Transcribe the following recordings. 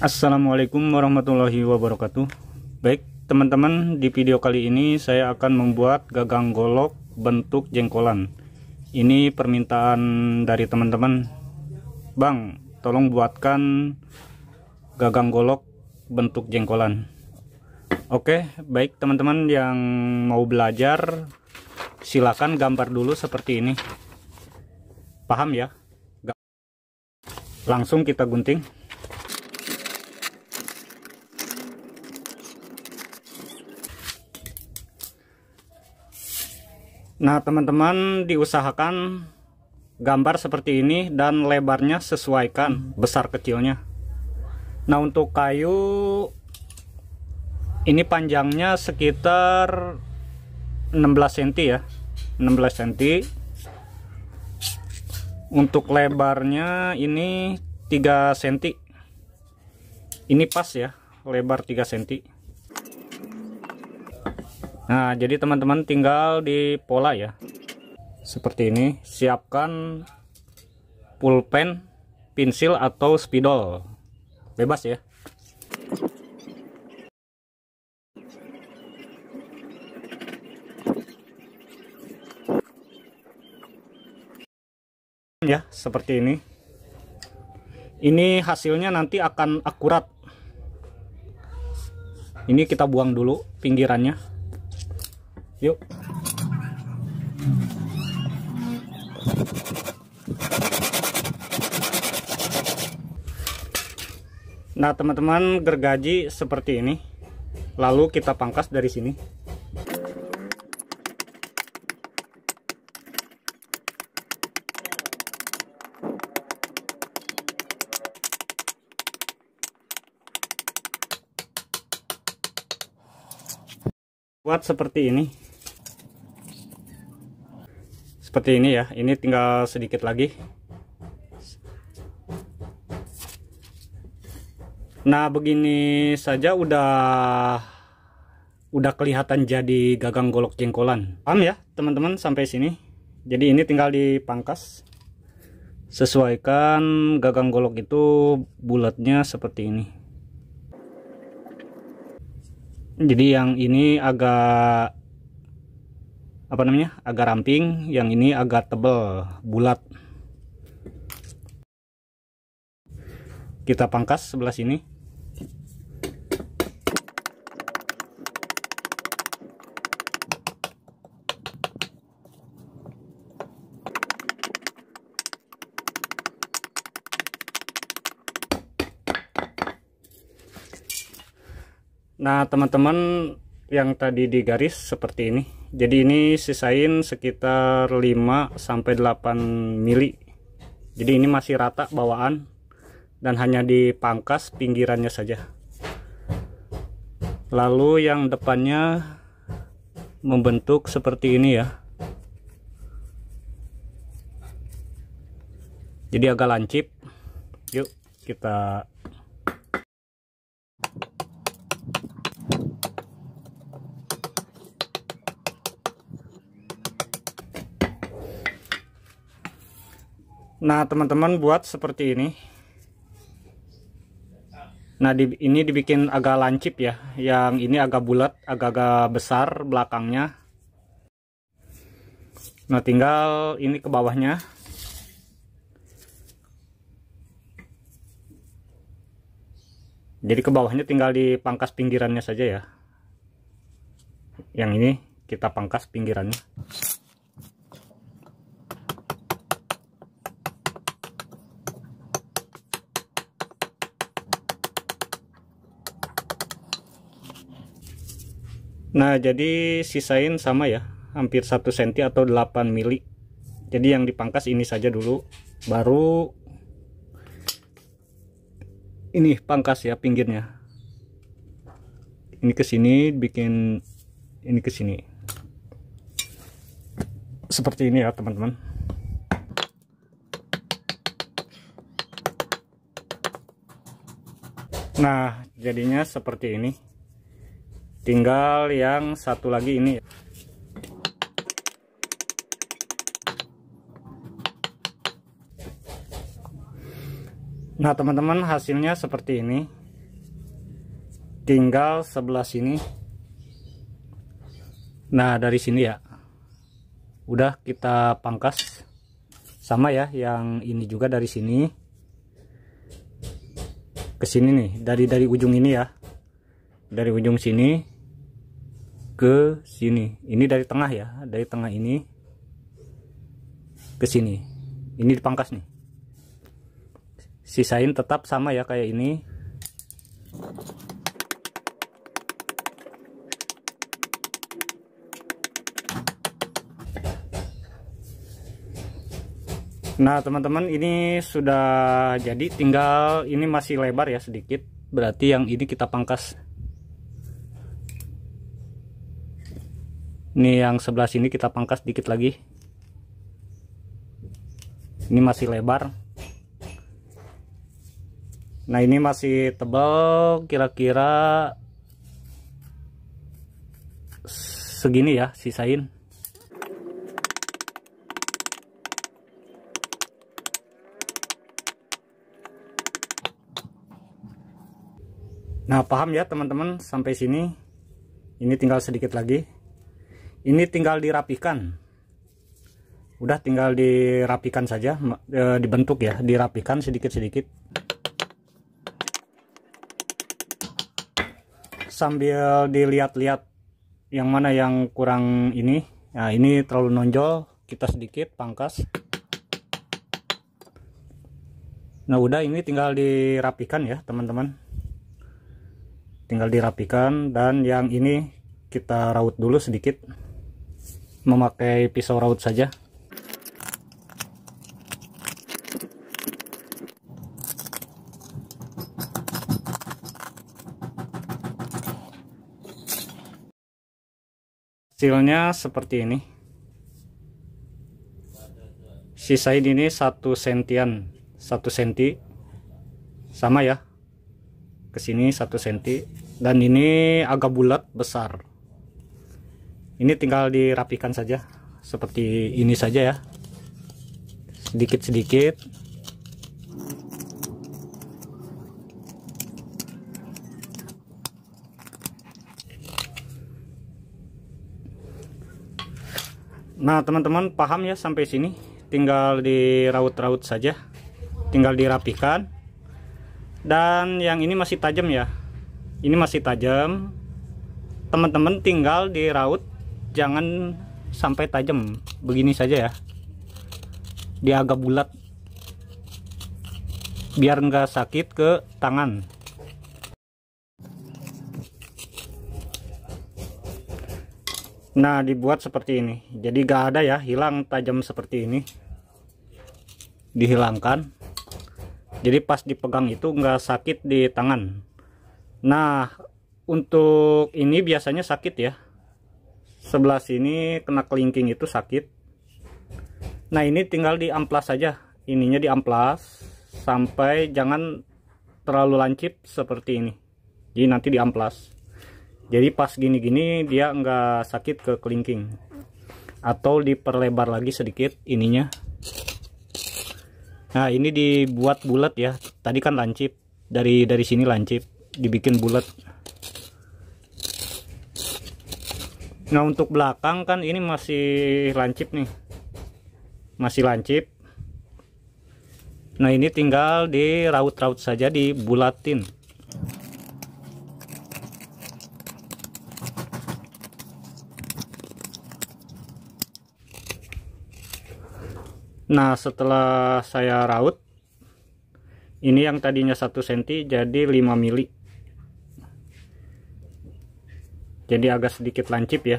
Assalamualaikum warahmatullahi wabarakatuh Baik teman-teman di video kali ini saya akan membuat gagang golok bentuk jengkolan Ini permintaan dari teman-teman Bang tolong buatkan gagang golok bentuk jengkolan Oke baik teman-teman yang mau belajar silakan gambar dulu seperti ini Paham ya? Langsung kita gunting Nah teman-teman diusahakan gambar seperti ini dan lebarnya sesuaikan besar kecilnya. Nah untuk kayu ini panjangnya sekitar 16 cm ya 16 cm untuk lebarnya ini 3 cm ini pas ya lebar 3 cm Nah, jadi teman-teman tinggal di pola ya. Seperti ini, siapkan pulpen, pensil atau spidol. Bebas ya. Ya, seperti ini. Ini hasilnya nanti akan akurat. Ini kita buang dulu pinggirannya. Yuk. Nah, teman-teman, gergaji seperti ini. Lalu kita pangkas dari sini. Buat seperti ini seperti ini ya ini tinggal sedikit lagi nah begini saja udah udah kelihatan jadi gagang golok jengkolan paham ya teman-teman sampai sini jadi ini tinggal dipangkas sesuaikan gagang golok itu bulatnya seperti ini jadi yang ini agak apa namanya agak ramping yang ini agak tebel bulat kita pangkas sebelah sini Nah teman-teman yang tadi digaris seperti ini jadi ini sisain sekitar 5 sampai 8 mili jadi ini masih rata bawaan dan hanya dipangkas pinggirannya saja lalu yang depannya membentuk seperti ini ya jadi agak lancip yuk kita nah teman-teman buat seperti ini nah di, ini dibikin agak lancip ya yang ini agak bulat agak-agak besar belakangnya nah tinggal ini ke bawahnya jadi ke bawahnya tinggal dipangkas pinggirannya saja ya yang ini kita pangkas pinggirannya nah jadi sisain sama ya hampir 1 cm atau 8 mili jadi yang dipangkas ini saja dulu baru ini pangkas ya pinggirnya ini kesini bikin ini kesini seperti ini ya teman-teman Nah, jadinya seperti ini tinggal yang satu lagi ini nah teman-teman hasilnya seperti ini tinggal sebelah sini nah dari sini ya udah kita pangkas sama ya yang ini juga dari sini ke sini nih dari dari ujung ini ya dari ujung sini ke sini ini dari tengah ya dari tengah ini ke sini ini dipangkas nih sisain tetap sama ya kayak ini Nah teman-teman ini sudah jadi tinggal ini masih lebar ya sedikit berarti yang ini kita pangkas ini yang sebelah sini kita pangkas dikit lagi ini masih lebar nah ini masih tebal kira-kira segini ya sisain Nah, paham ya teman-teman sampai sini. Ini tinggal sedikit lagi ini tinggal dirapikan udah tinggal dirapikan saja e, dibentuk ya dirapikan sedikit-sedikit sambil dilihat-lihat yang mana yang kurang ini nah ini terlalu nonjol kita sedikit pangkas nah udah ini tinggal dirapikan ya teman-teman tinggal dirapikan dan yang ini kita raut dulu sedikit memakai pisau raut saja hasilnya seperti ini sisain ini satu sentian satu senti sama ya kesini satu senti dan ini agak bulat besar ini tinggal dirapikan saja seperti ini saja ya sedikit-sedikit Nah teman-teman paham ya sampai sini tinggal diraut-raut saja tinggal dirapikan dan yang ini masih tajam ya ini masih tajam teman-teman tinggal diraut jangan sampai tajam begini saja ya dia agak bulat biar nggak sakit ke tangan nah dibuat seperti ini jadi nggak ada ya hilang tajam seperti ini dihilangkan jadi pas dipegang itu nggak sakit di tangan nah untuk ini biasanya sakit ya sebelah sini kena kelingking itu sakit nah ini tinggal di amplas saja ininya di amplas sampai jangan terlalu lancip seperti ini jadi nanti di amplas. jadi pas gini-gini dia nggak sakit ke kelingking atau diperlebar lagi sedikit ininya nah ini dibuat bulat ya tadi kan lancip dari dari sini lancip dibikin bulat Nah untuk belakang kan ini masih lancip nih Masih lancip Nah ini tinggal di raut-raut saja di bulatin Nah setelah saya raut Ini yang tadinya 1 cm jadi 5 mili jadi agak sedikit lancip ya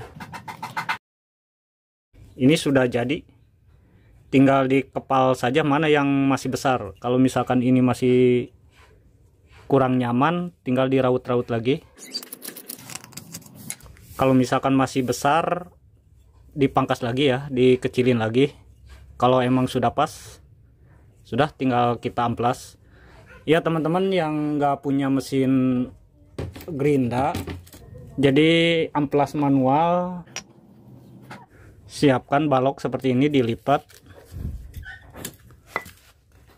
ini sudah jadi tinggal di kepal saja mana yang masih besar kalau misalkan ini masih kurang nyaman tinggal diraut-raut lagi kalau misalkan masih besar dipangkas lagi ya dikecilin lagi kalau emang sudah pas sudah tinggal kita amplas ya teman-teman yang nggak punya mesin gerinda jadi amplas manual siapkan balok seperti ini dilipat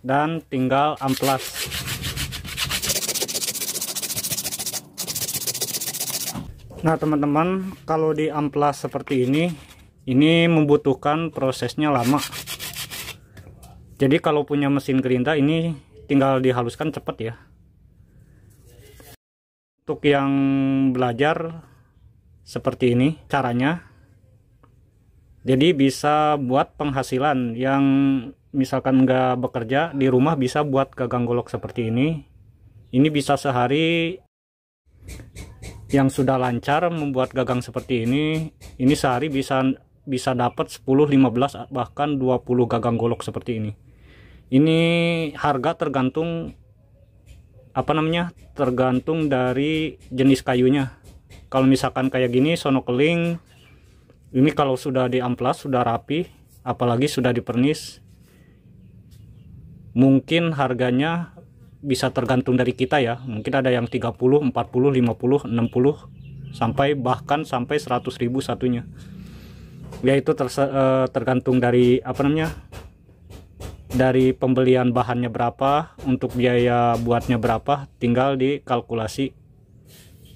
dan tinggal amplas nah teman-teman kalau di amplas seperti ini ini membutuhkan prosesnya lama jadi kalau punya mesin gerinda ini tinggal dihaluskan cepat ya untuk yang belajar seperti ini caranya jadi bisa buat penghasilan yang misalkan nggak bekerja di rumah bisa buat gagang golok seperti ini ini bisa sehari yang sudah lancar membuat gagang seperti ini ini sehari bisa bisa dapat 10 15 bahkan 20 gagang golok seperti ini ini harga tergantung apa namanya tergantung dari jenis kayunya kalau misalkan kayak gini sonokeling ini kalau sudah di amplas sudah rapi apalagi sudah dipernis mungkin harganya bisa tergantung dari kita ya mungkin ada yang 30 40 50 60 sampai bahkan sampai 100.000 satunya yaitu eh, tergantung dari apa namanya dari pembelian bahannya berapa, untuk biaya buatnya berapa, tinggal dikalkulasi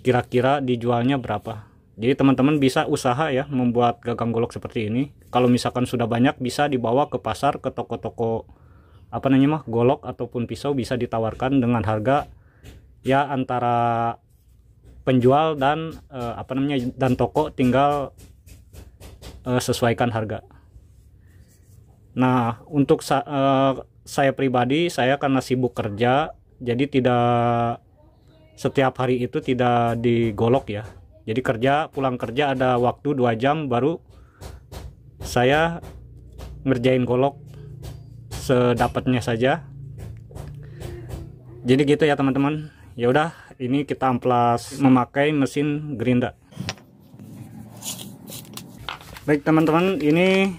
kira-kira dijualnya berapa. Jadi teman-teman bisa usaha ya membuat gagang golok seperti ini. Kalau misalkan sudah banyak bisa dibawa ke pasar ke toko-toko apa namanya mah golok ataupun pisau bisa ditawarkan dengan harga ya antara penjual dan eh, apa namanya dan toko tinggal eh, sesuaikan harga. Nah, untuk sa uh, saya pribadi, saya karena sibuk kerja, jadi tidak setiap hari itu tidak digolok ya. Jadi kerja, pulang kerja ada waktu dua jam baru saya ngerjain golok sedapatnya saja. Jadi gitu ya teman-teman. Ya udah, ini kita amplas memakai mesin gerinda. Baik teman-teman, ini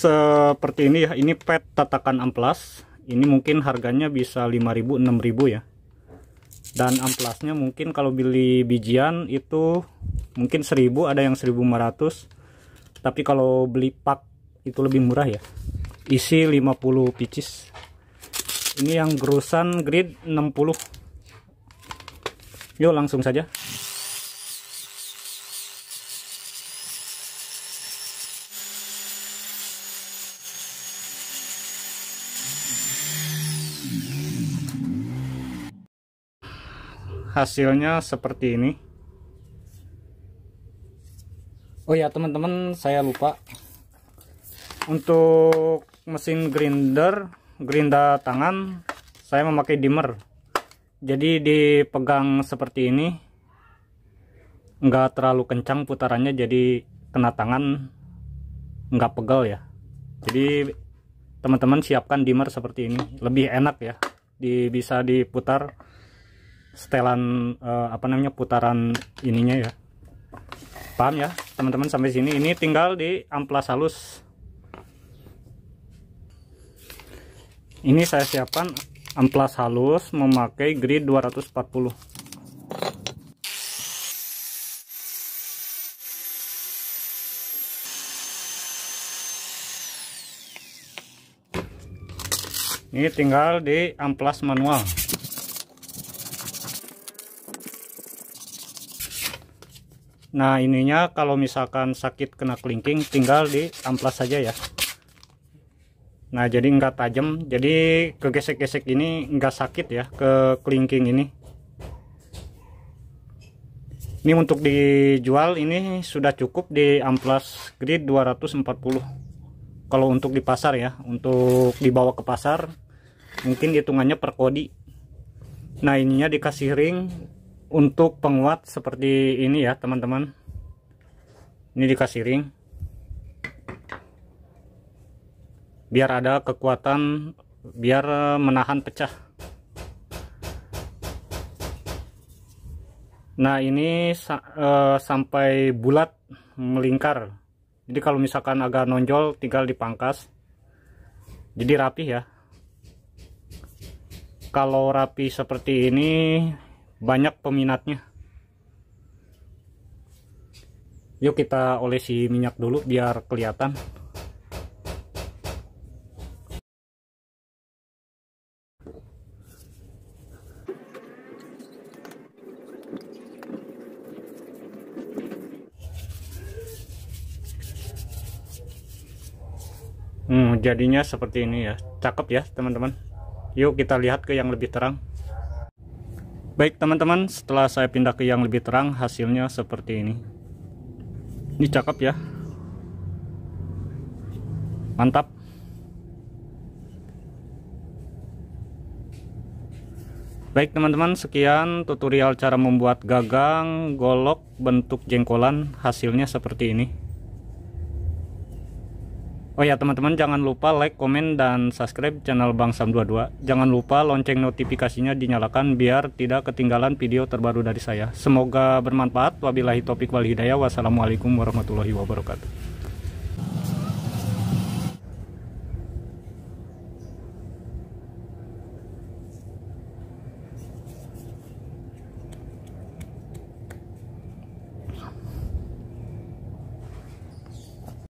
seperti ini ya ini pet tatakan amplas ini mungkin harganya bisa 5000 6000 ya dan amplasnya mungkin kalau beli bijian itu mungkin 1000 ada yang 1500 tapi kalau beli pak itu lebih murah ya isi 50 picis ini yang gerusan grid 60 yuk langsung saja hasilnya seperti ini oh ya teman-teman saya lupa untuk mesin grinder gerinda tangan saya memakai dimmer jadi dipegang seperti ini nggak terlalu kencang putarannya jadi kena tangan nggak pegal ya jadi teman-teman siapkan dimmer seperti ini lebih enak ya di, bisa diputar setelan uh, apa namanya putaran ininya ya paham ya teman-teman sampai sini ini tinggal di amplas halus ini saya siapkan amplas halus memakai grid 240 ini tinggal di amplas manual Nah ininya kalau misalkan sakit kena kelingking tinggal di amplas saja ya. Nah jadi nggak tajam, jadi kegesek-gesek ini nggak sakit ya ke kelingking ini. Ini untuk dijual ini sudah cukup di amplas grid 240. Kalau untuk di pasar ya, untuk dibawa ke pasar mungkin hitungannya per kodi. Nah ininya dikasih ring untuk penguat seperti ini ya teman-teman ini dikasih ring biar ada kekuatan biar eh, menahan pecah nah ini uh, sampai bulat melingkar jadi kalau misalkan agak nonjol tinggal dipangkas jadi rapi ya kalau rapi seperti ini banyak peminatnya yuk kita olesi minyak dulu biar kelihatan Hmm, jadinya seperti ini ya. Cakep ya, teman-teman. Yuk kita lihat ke yang lebih terang. Baik teman-teman, setelah saya pindah ke yang lebih terang, hasilnya seperti ini. Ini cakep ya. Mantap. Baik teman-teman, sekian tutorial cara membuat gagang, golok, bentuk jengkolan, hasilnya seperti ini. Oh ya teman-teman jangan lupa like, komen, dan subscribe channel Bang Sam 22. Jangan lupa lonceng notifikasinya dinyalakan biar tidak ketinggalan video terbaru dari saya. Semoga bermanfaat. Wabillahi topik wal hidayah. Wassalamualaikum warahmatullahi wabarakatuh.